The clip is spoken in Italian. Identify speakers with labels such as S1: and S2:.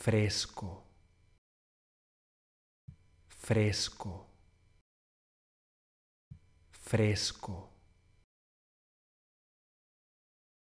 S1: fresco, fresco, fresco.